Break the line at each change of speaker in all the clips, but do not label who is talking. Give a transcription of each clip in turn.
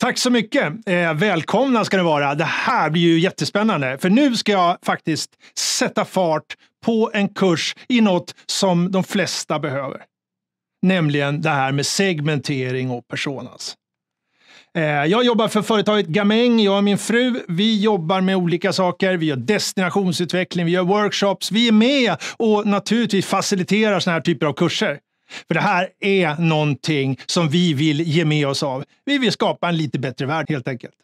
Tack så mycket! Eh, välkomna ska ni vara. Det här blir ju jättespännande, för nu ska jag faktiskt sätta fart på en kurs i något som de flesta behöver. Nämligen det här med segmentering och personas. Eh, jag jobbar för företaget Gameng. jag och min fru. Vi jobbar med olika saker. Vi gör destinationsutveckling, vi gör workshops, vi är med och naturligtvis faciliterar sådana här typer av kurser. För det här är någonting som vi vill ge med oss av. Vi vill skapa en lite bättre värld helt enkelt.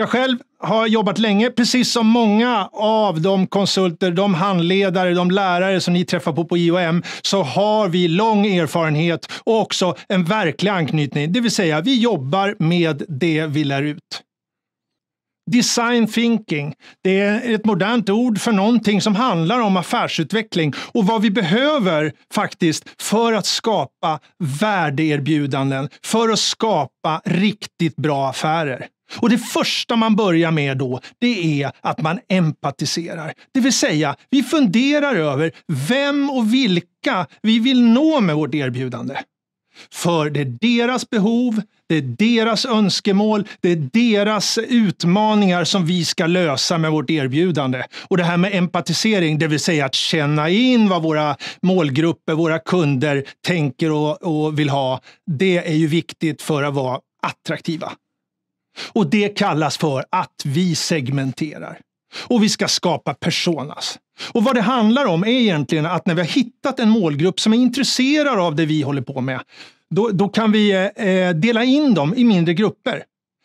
Jag själv har jobbat länge, precis som många av de konsulter, de handledare, de lärare som ni träffar på på IOM, så har vi lång erfarenhet och också en verklig anknytning, det vill säga vi jobbar med det vi lär ut. Design thinking, det är ett modernt ord för någonting som handlar om affärsutveckling och vad vi behöver faktiskt för att skapa värdeerbjudanden, för att skapa riktigt bra affärer. Och det första man börjar med då, det är att man empatiserar. Det vill säga, vi funderar över vem och vilka vi vill nå med vårt erbjudande. För det är deras behov, det är deras önskemål, det är deras utmaningar som vi ska lösa med vårt erbjudande. Och det här med empatisering, det vill säga att känna in vad våra målgrupper, våra kunder tänker och, och vill ha. Det är ju viktigt för att vara attraktiva. Och det kallas för att vi segmenterar. Och vi ska skapa personas. Och vad det handlar om är egentligen att när vi har hittat en målgrupp som är intresserad av det vi håller på med då, då kan vi eh, eh, dela in dem i mindre grupper.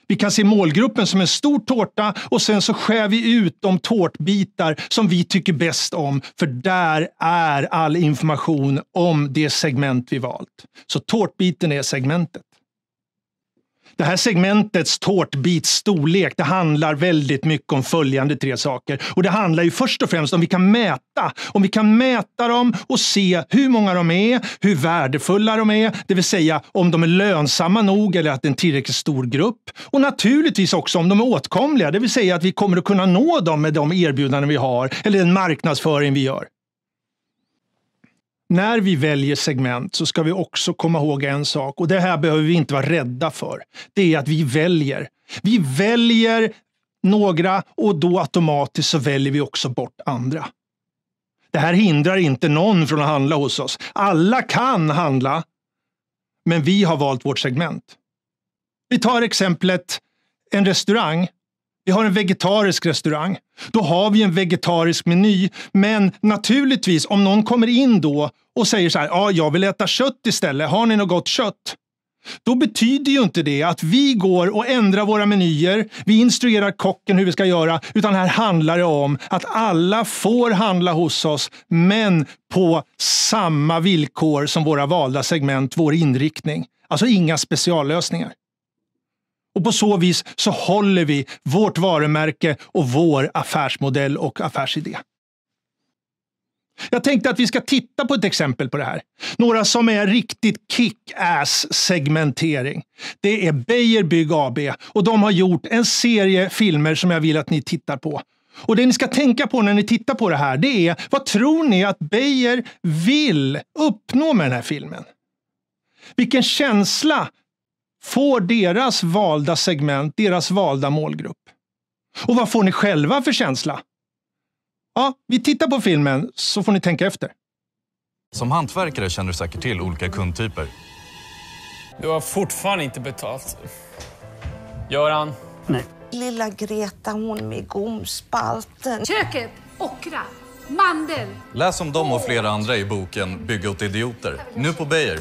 Vi kan se målgruppen som en stor tårta och sen så skär vi ut de tårtbitar som vi tycker bäst om. För där är all information om det segment vi valt. Så tårtbiten är segmentet. Det här segmentets tårtbitsstorlek, det handlar väldigt mycket om följande tre saker. Och det handlar ju först och främst om vi kan mäta. Om vi kan mäta dem och se hur många de är, hur värdefulla de är, det vill säga om de är lönsamma nog eller att det är en tillräckligt stor grupp. Och naturligtvis också om de är åtkomliga, det vill säga att vi kommer att kunna nå dem med de erbjudanden vi har eller den marknadsföring vi gör när vi väljer segment så ska vi också komma ihåg en sak och det här behöver vi inte vara rädda för. Det är att vi väljer. Vi väljer några och då automatiskt så väljer vi också bort andra. Det här hindrar inte någon från att handla hos oss. Alla kan handla, men vi har valt vårt segment. Vi tar exemplet en restaurang vi har en vegetarisk restaurang. Då har vi en vegetarisk meny. Men naturligtvis, om någon kommer in då och säger så här, ja, jag vill äta kött istället. Har ni något gott kött? Då betyder ju inte det att vi går och ändrar våra menyer, vi instruerar kocken hur vi ska göra, utan här handlar det om att alla får handla hos oss, men på samma villkor som våra valda segment, vår inriktning. Alltså inga speciallösningar. Och på så vis så håller vi vårt varumärke och vår affärsmodell och affärsidé. Jag tänkte att vi ska titta på ett exempel på det här. Några som är riktigt kick-ass segmentering. Det är Beijer Bygg AB och de har gjort en serie filmer som jag vill att ni tittar på. Och det ni ska tänka på när ni tittar på det här, det är vad tror ni att Beijer vill uppnå med den här filmen? Vilken känsla får deras valda segment, deras valda målgrupp. Och vad får ni själva för känsla? Ja, vi tittar på filmen så får ni tänka efter. Som hantverkare känner du säkert till olika kundtyper. Du har fortfarande inte betalt. Göran? Nej. Lilla Greta, hon med gomspalten. Köket, ockra, mandel. Läs om dem och flera andra i boken Bygga åt idioter. Nu på Beijer.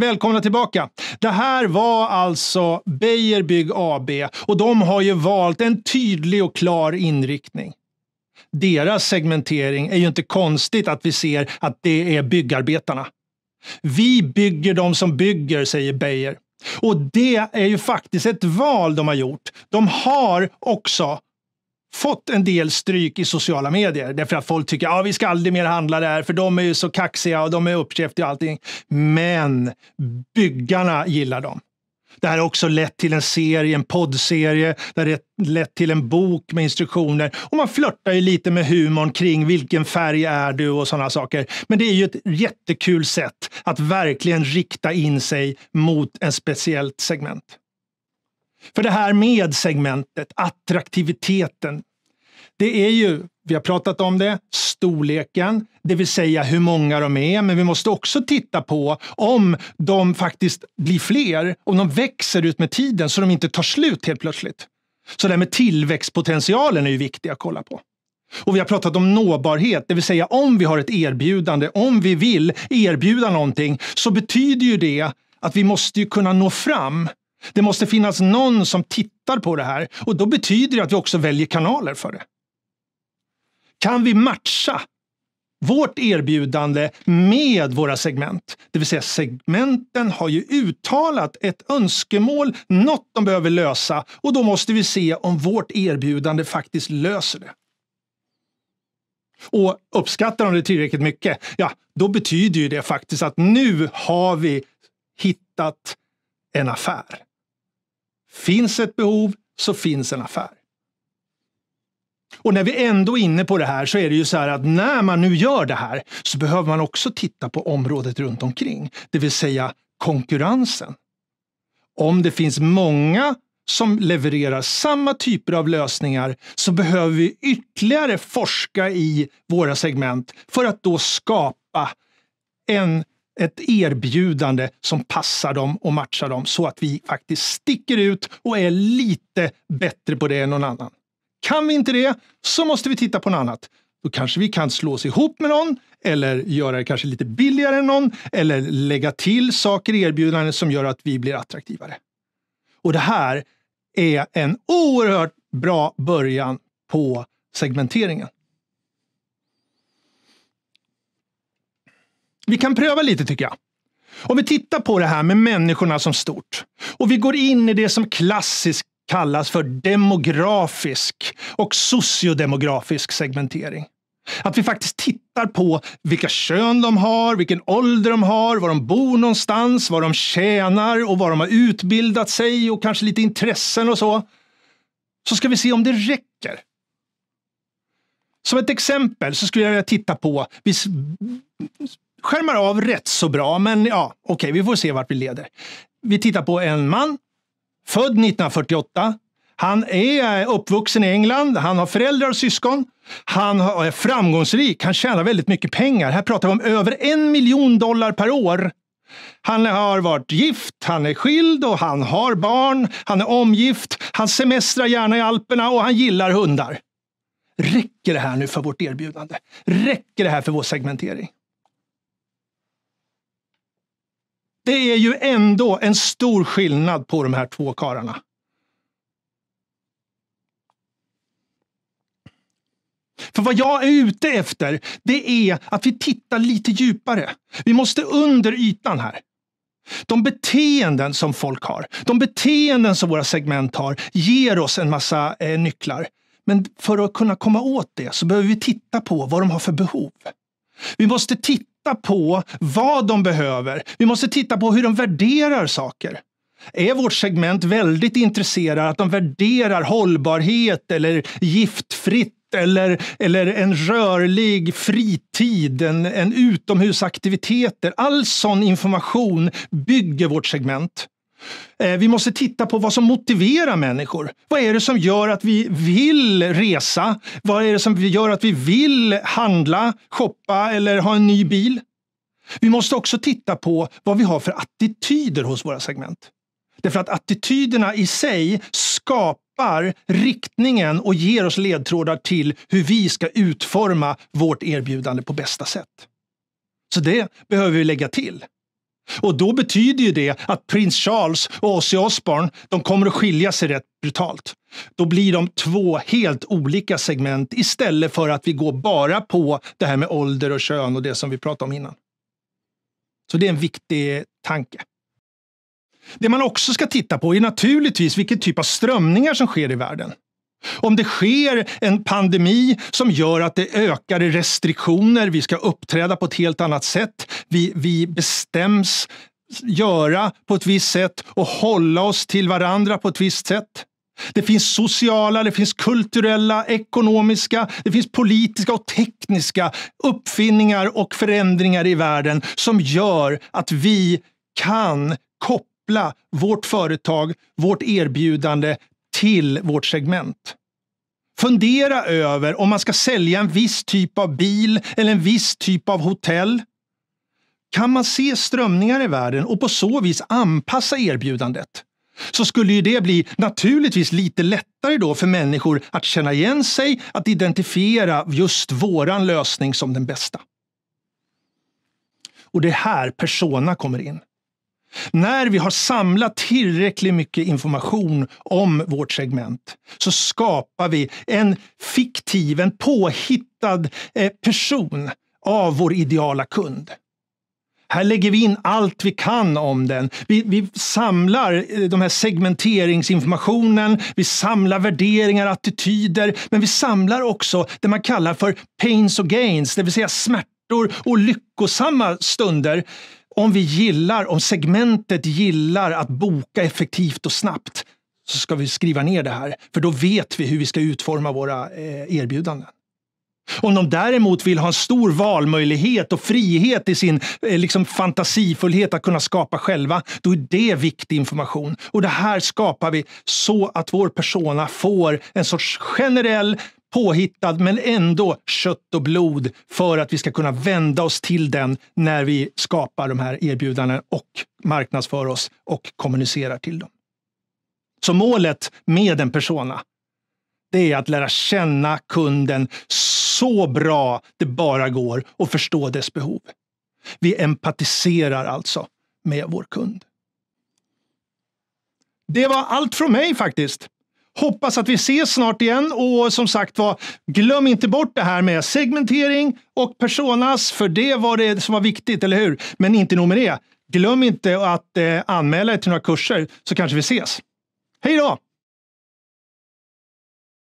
Välkomna tillbaka! Det här var alltså Beijer Bygg AB och de har ju valt en tydlig och klar inriktning. Deras segmentering är ju inte konstigt att vi ser att det är byggarbetarna. Vi bygger de som bygger, säger Beijer. Och det är ju faktiskt ett val de har gjort. De har också fått en del stryk i sociala medier därför att folk tycker att ah, vi ska aldrig mer handla där för de är ju så kaxiga och de är uppkäftiga och allting. Men byggarna gillar dem. Det här har också lett till en serie, en poddserie, det har lett till en bok med instruktioner och man flörtar ju lite med humorn kring vilken färg är du och sådana saker. Men det är ju ett jättekul sätt att verkligen rikta in sig mot en speciellt segment. För det här med segmentet, attraktiviteten, det är ju, vi har pratat om det, storleken, det vill säga hur många de är, men vi måste också titta på om de faktiskt blir fler, om de växer ut med tiden så de inte tar slut helt plötsligt. Så det här med tillväxtpotentialen är ju viktig att kolla på. Och vi har pratat om nåbarhet, det vill säga om vi har ett erbjudande, om vi vill erbjuda någonting så betyder ju det att vi måste kunna nå fram det måste finnas någon som tittar på det här och då betyder det att vi också väljer kanaler för det. Kan vi matcha vårt erbjudande med våra segment? Det vill säga segmenten har ju uttalat ett önskemål, något de behöver lösa och då måste vi se om vårt erbjudande faktiskt löser det. Och uppskattar de det tillräckligt mycket, ja, då betyder ju det faktiskt att nu har vi hittat en affär. Finns ett behov så finns en affär. Och när vi ändå är inne på det här så är det ju så här att när man nu gör det här så behöver man också titta på området runt omkring, det vill säga konkurrensen. Om det finns många som levererar samma typer av lösningar så behöver vi ytterligare forska i våra segment för att då skapa en ett erbjudande som passar dem och matchar dem så att vi faktiskt sticker ut och är lite bättre på det än någon annan. Kan vi inte det så måste vi titta på något annat. Då kanske vi kan slå oss ihop med någon eller göra det kanske lite billigare än någon eller lägga till saker i erbjudandet som gör att vi blir attraktivare. Och det här är en oerhört bra början på segmenteringen. Vi kan pröva lite tycker jag. Om vi tittar på det här med människorna som stort och vi går in i det som klassiskt kallas för demografisk och sociodemografisk segmentering. Att vi faktiskt tittar på vilka kön de har, vilken ålder de har, var de bor någonstans, vad de tjänar och var de har utbildat sig och kanske lite intressen och så. Så ska vi se om det räcker. Som ett exempel så skulle jag vilja titta på skärmar av rätt så bra, men ja, okej, okay, vi får se vart vi leder. Vi tittar på en man, född 1948. Han är eh, uppvuxen i England, han har föräldrar och syskon. Han är framgångsrik, han tjänar väldigt mycket pengar. Här pratar vi om över en miljon dollar per år. Han har varit gift, han är skild och han har barn. Han är omgift, han semestrar gärna i Alperna och han gillar hundar. Räcker det här nu för vårt erbjudande? Räcker det här för vår segmentering? Det är ju ändå en stor skillnad på de här två kararna. För vad jag är ute efter, det är att vi tittar lite djupare. Vi måste under ytan här. De beteenden som folk har, de beteenden som våra segment har, ger oss en massa eh, nycklar. Men för att kunna komma åt det så behöver vi titta på vad de har för behov. Vi måste titta titta på vad de behöver. Vi måste titta på hur de värderar saker. Är vårt segment väldigt intresserat att de värderar hållbarhet eller giftfritt eller, eller en rörlig fritid, en, en utomhusaktiviteter. All sån information bygger vårt segment. Eh, vi måste titta på vad som motiverar människor. Vad är det som gör att vi vill resa? Vad är det som gör att vi vill handla, shoppa eller ha en ny bil? Vi måste också titta på vad vi har för attityder hos våra segment. Därför att attityderna i sig skapar riktningen och ger oss ledtrådar till hur vi ska utforma vårt erbjudande på bästa sätt. Så det behöver vi lägga till. Och då betyder ju det att prins Charles och Ozzy Osbourne, de kommer att skilja sig rätt brutalt. Då blir de två helt olika segment istället för att vi går bara på det här med ålder och kön och det som vi pratade om innan. Så det är en viktig tanke. Det man också ska titta på är naturligtvis vilken typ av strömningar som sker i världen. Om det sker en pandemi som gör att det ökar restriktioner, vi ska uppträda på ett helt annat sätt, vi, vi bestäms göra på ett visst sätt och hålla oss till varandra på ett visst sätt. Det finns sociala, det finns kulturella, ekonomiska, det finns politiska och tekniska uppfinningar och förändringar i världen som gör att vi kan koppla vårt företag, vårt erbjudande till vårt segment. Fundera över om man ska sälja en viss typ av bil eller en viss typ av hotell. Kan man se strömningar i världen och på så vis anpassa erbjudandet? Så skulle ju det bli naturligtvis lite lättare då för människor att känna igen sig, att identifiera just våran lösning som den bästa. Och det är här Persona kommer in. När vi har samlat tillräckligt mycket information om vårt segment så skapar vi en fiktiv, en påhittad eh, person av vår ideala kund. Här lägger vi in allt vi kan om den. Vi, vi, samlar eh, de här segmenteringsinformationen, vi samlar värderingar, attityder, men vi samlar också det man kallar för pains och gains, det vill säga smärtor och lyckosamma stunder om vi gillar, om segmentet gillar att boka effektivt och snabbt så ska vi skriva ner det här. För då vet vi hur vi ska utforma våra eh, erbjudanden. Om de däremot vill ha en stor valmöjlighet och frihet i sin eh, liksom, fantasifullhet att kunna skapa själva, då är det viktig information. Och det här skapar vi så att vår persona får en sorts generell påhittad men ändå kött och blod för att vi ska kunna vända oss till den när vi skapar de här erbjudandena och marknadsför oss och kommunicerar till dem. Så målet med en persona, det är att lära känna kunden så bra det bara går och förstå dess behov. Vi empatiserar alltså med vår kund. Det var allt från mig faktiskt. Hoppas att vi ses snart igen och som sagt var, glöm inte bort det här med segmentering och personas, för det var det som var viktigt, eller hur? Men inte nog med det. Glöm inte att eh, anmäla er till några kurser så kanske vi ses. Hej då!